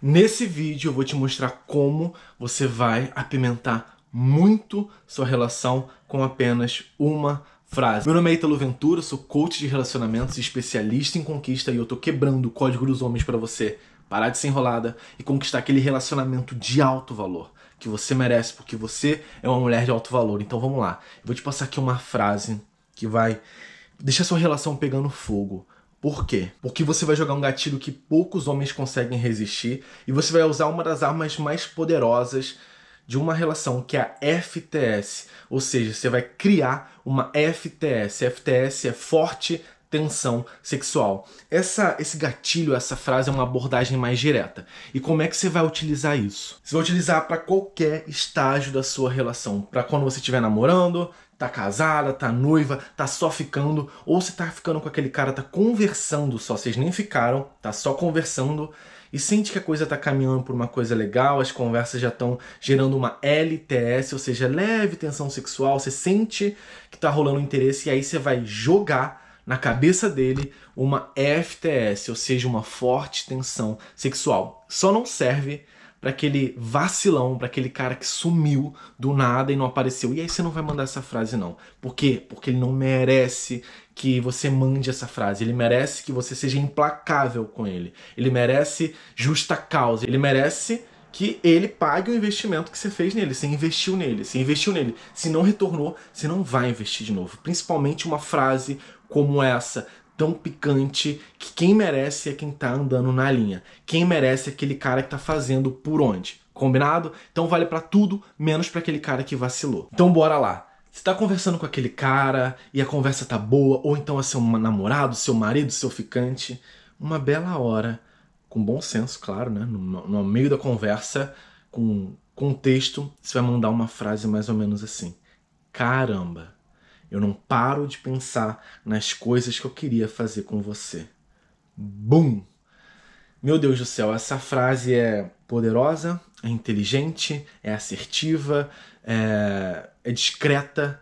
Nesse vídeo eu vou te mostrar como você vai apimentar muito sua relação com apenas uma frase. Meu nome é Italo Ventura, sou coach de relacionamentos e especialista em conquista e eu tô quebrando o código dos homens para você parar de ser enrolada e conquistar aquele relacionamento de alto valor que você merece porque você é uma mulher de alto valor. Então vamos lá. Eu vou te passar aqui uma frase que vai deixar sua relação pegando fogo, por quê? Porque você vai jogar um gatilho que poucos homens conseguem resistir e você vai usar uma das armas mais poderosas de uma relação que é a FTS, ou seja, você vai criar uma FTS. FTS é forte, tensão sexual. Essa, esse gatilho, essa frase é uma abordagem mais direta. E como é que você vai utilizar isso? Você vai utilizar para qualquer estágio da sua relação, para quando você estiver namorando, tá casada, tá noiva, tá só ficando, ou se tá ficando com aquele cara, tá conversando só, vocês nem ficaram, tá só conversando e sente que a coisa tá caminhando por uma coisa legal, as conversas já estão gerando uma LTS, ou seja, leve tensão sexual, você sente que tá rolando interesse e aí você vai jogar na cabeça dele uma FTS, ou seja, uma forte tensão sexual. Só não serve para aquele vacilão, para aquele cara que sumiu do nada e não apareceu. E aí você não vai mandar essa frase não. Por quê? Porque ele não merece que você mande essa frase. Ele merece que você seja implacável com ele. Ele merece justa causa. Ele merece que ele pague o investimento que você fez nele. Você investiu nele, você investiu nele. Se não retornou, você não vai investir de novo. Principalmente uma frase como essa, tão picante, que quem merece é quem tá andando na linha. Quem merece é aquele cara que tá fazendo por onde. Combinado? Então vale para tudo, menos para aquele cara que vacilou. Então bora lá. Você tá conversando com aquele cara e a conversa tá boa, ou então é seu namorado, seu marido, seu ficante. Uma bela hora com bom senso, claro, né? No, no meio da conversa, com contexto, você vai mandar uma frase mais ou menos assim: Caramba, eu não paro de pensar nas coisas que eu queria fazer com você. Bum! Meu Deus do céu, essa frase é poderosa, é inteligente, é assertiva, é, é discreta,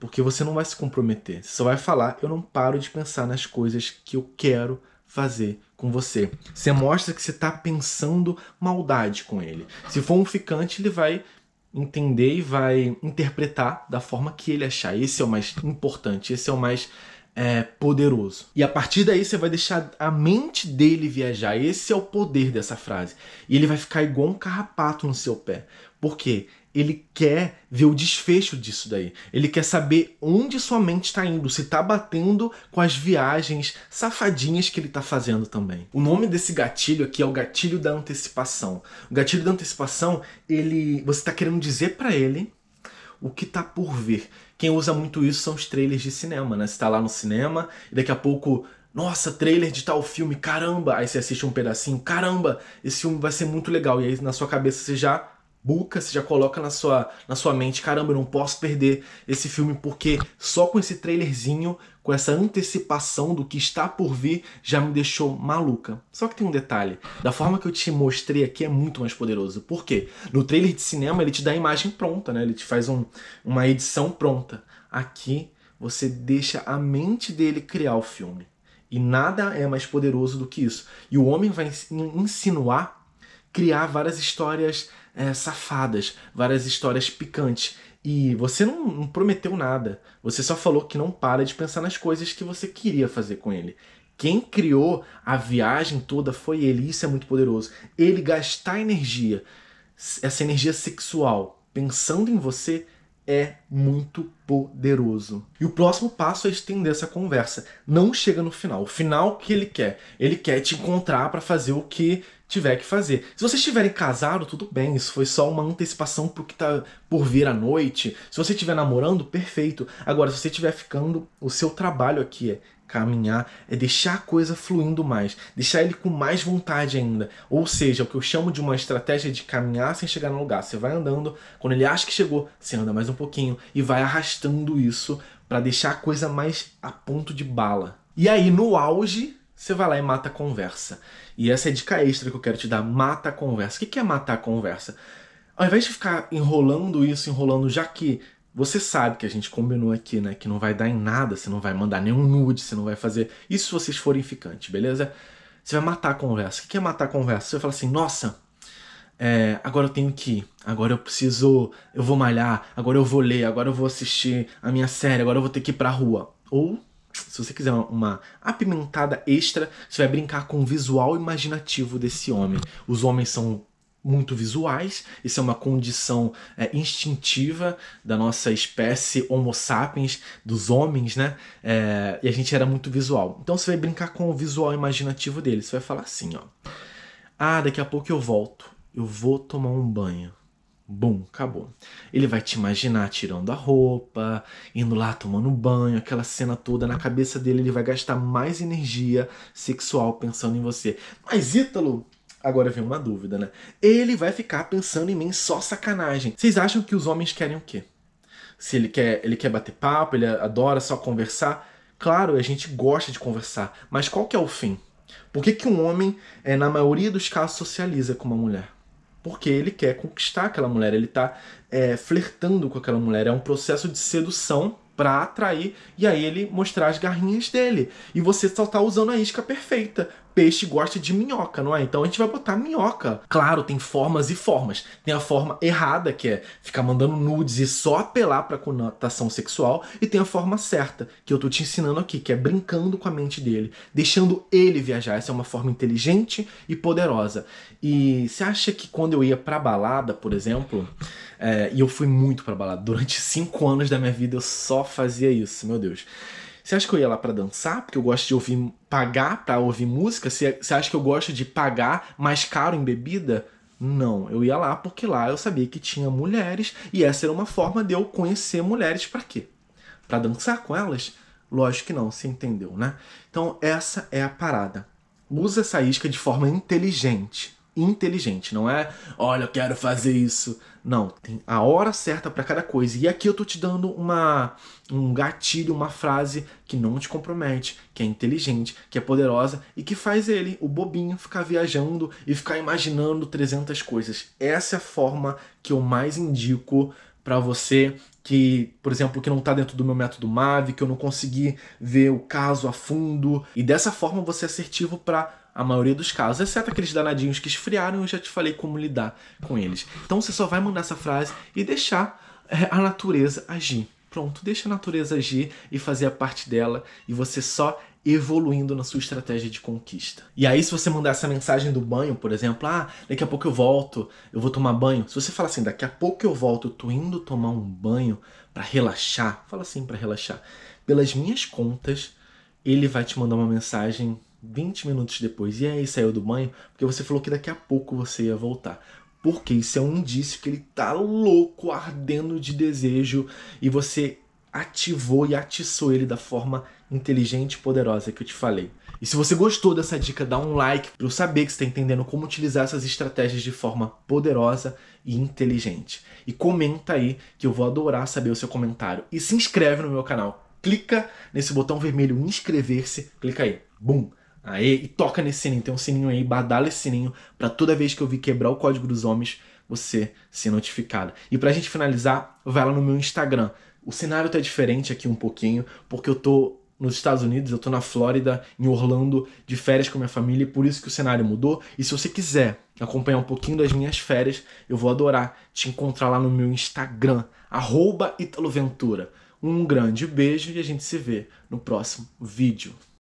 porque você não vai se comprometer. Você só vai falar: Eu não paro de pensar nas coisas que eu quero fazer com você. Você mostra que você está pensando maldade com ele. Se for um ficante, ele vai entender e vai interpretar da forma que ele achar. Esse é o mais importante, esse é o mais é, poderoso. E a partir daí você vai deixar a mente dele viajar. Esse é o poder dessa frase. E ele vai ficar igual um carrapato no seu pé. Por quê? Ele quer ver o desfecho disso daí. Ele quer saber onde sua mente está indo, se está batendo com as viagens safadinhas que ele está fazendo também. O nome desse gatilho aqui é o gatilho da antecipação. O gatilho da antecipação, ele, você está querendo dizer para ele o que tá por vir. Quem usa muito isso são os trailers de cinema, né? Você tá lá no cinema e daqui a pouco nossa, trailer de tal filme, caramba! Aí você assiste um pedacinho, caramba, esse filme vai ser muito legal. E aí na sua cabeça você já buca, você já coloca na sua, na sua mente, caramba, eu não posso perder esse filme, porque só com esse trailerzinho, com essa antecipação do que está por vir, já me deixou maluca. Só que tem um detalhe, da forma que eu te mostrei aqui é muito mais poderoso. Por quê? No trailer de cinema ele te dá a imagem pronta, né? Ele te faz um, uma edição pronta. Aqui você deixa a mente dele criar o filme. E nada é mais poderoso do que isso. E o homem vai insinuar, criar várias histórias é, safadas, várias histórias picantes. E você não, não prometeu nada. Você só falou que não para de pensar nas coisas que você queria fazer com ele. Quem criou a viagem toda foi ele. Isso é muito poderoso. Ele gastar energia, essa energia sexual, pensando em você, é muito poderoso. E o próximo passo é estender essa conversa. Não chega no final. O final que ele quer? Ele quer te encontrar para fazer o que tiver que fazer. Se vocês estiverem casados, tudo bem. Isso foi só uma antecipação pro que tá por vir à noite. Se você estiver namorando, perfeito. Agora, se você estiver ficando, o seu trabalho aqui é caminhar, é deixar a coisa fluindo mais, deixar ele com mais vontade ainda. Ou seja, o que eu chamo de uma estratégia de caminhar sem chegar no lugar. Você vai andando, quando ele acha que chegou, você anda mais um pouquinho e vai arrastando isso para deixar a coisa mais a ponto de bala. E aí, no auge, você vai lá e mata a conversa. E essa é a dica extra que eu quero te dar: mata a conversa. O que é matar a conversa? Ao invés de ficar enrolando isso, enrolando, já que você sabe que a gente combinou aqui, né? Que não vai dar em nada, você não vai mandar nenhum nude, você não vai fazer. Isso se vocês forem ficantes, beleza? Você vai matar a conversa. O que é matar a conversa? Você fala assim, nossa, é, agora eu tenho que ir, agora eu preciso, eu vou malhar, agora eu vou ler, agora eu vou assistir a minha série, agora eu vou ter que ir pra rua. Ou, se você quiser uma apimentada extra, você vai brincar com o visual imaginativo desse homem. Os homens são muito visuais, isso é uma condição é, instintiva da nossa espécie Homo sapiens, dos homens, né? É, e a gente era muito visual. Então você vai brincar com o visual imaginativo dele, você vai falar assim, ó. Ah, daqui a pouco eu volto, eu vou tomar um banho. Bum, acabou. Ele vai te imaginar tirando a roupa, indo lá tomando banho, aquela cena toda na cabeça dele, ele vai gastar mais energia sexual pensando em você. Mas Ítalo, Agora vem uma dúvida, né? Ele vai ficar pensando em mim só sacanagem. Vocês acham que os homens querem o quê? Se ele quer, ele quer bater papo, ele adora só conversar. Claro, a gente gosta de conversar, mas qual que é o fim? Por que, que um homem, é, na maioria dos casos, socializa com uma mulher? Porque ele quer conquistar aquela mulher, ele está é, eh, flertando com aquela mulher. É um processo de sedução para atrair e aí ele mostrar as garrinhas dele. E você só tá usando a isca perfeita peixe gosta de minhoca, não é? Então a gente vai botar minhoca. Claro, tem formas e formas. Tem a forma errada, que é ficar mandando nudes e só apelar pra conotação sexual, e tem a forma certa, que eu tô te ensinando aqui, que é brincando com a mente dele, deixando ele viajar. Essa é uma forma inteligente e poderosa. E você acha que quando eu ia pra balada, por exemplo, é, e eu fui muito pra balada, durante cinco anos da minha vida eu só fazia isso, meu Deus. Você acha que eu ia lá para dançar? Porque eu gosto de ouvir pagar para ouvir música? Você, você acha que eu gosto de pagar mais caro em bebida? Não, eu ia lá porque lá eu sabia que tinha mulheres e essa era uma forma de eu conhecer mulheres para quê? Para dançar com elas? Lógico que não, você entendeu, né? Então essa é a parada. Usa essa isca de forma inteligente inteligente, não é, olha, eu quero fazer isso. Não, tem a hora certa para cada coisa. E aqui eu tô te dando uma um gatilho, uma frase que não te compromete, que é inteligente, que é poderosa e que faz ele, o bobinho, ficar viajando e ficar imaginando 300 coisas. Essa é a forma que eu mais indico para você que, por exemplo, que não está dentro do meu método MAV, que eu não consegui ver o caso a fundo. E dessa forma você é assertivo para a maioria dos casos, exceto aqueles danadinhos que esfriaram, eu já te falei como lidar com eles. Então você só vai mandar essa frase e deixar é, a natureza agir. Pronto, deixa a natureza agir e fazer a parte dela e você só evoluindo na sua estratégia de conquista. E aí, se você mandar essa mensagem do banho, por exemplo, ah, daqui a pouco eu volto, eu vou tomar banho. Se você falar assim, daqui a pouco eu volto, eu tô indo tomar um banho para relaxar, fala assim para relaxar. Pelas minhas contas, ele vai te mandar uma mensagem 20 minutos depois, e aí saiu do banho, porque você falou que daqui a pouco você ia voltar. Porque isso é um indício que ele tá louco, ardendo de desejo, e você ativou e atiçou ele da forma inteligente e poderosa que eu te falei. E se você gostou dessa dica, dá um like para eu saber que você está entendendo como utilizar essas estratégias de forma poderosa e inteligente. E comenta aí que eu vou adorar saber o seu comentário. E se inscreve no meu canal. Clica nesse botão vermelho inscrever-se, clica aí. Bum! Aí, e toca nesse sininho, tem um sininho aí, badala esse sininho para toda vez que eu vi quebrar o código dos homens, você ser notificado. E pra gente finalizar, vai lá no meu Instagram. O cenário tá diferente aqui um pouquinho, porque eu tô nos Estados Unidos, eu tô na Flórida, em Orlando, de férias com minha família, e por isso que o cenário mudou. E se você quiser acompanhar um pouquinho das minhas férias, eu vou adorar te encontrar lá no meu Instagram, arroba Italoventura. Um grande beijo e a gente se vê no próximo vídeo.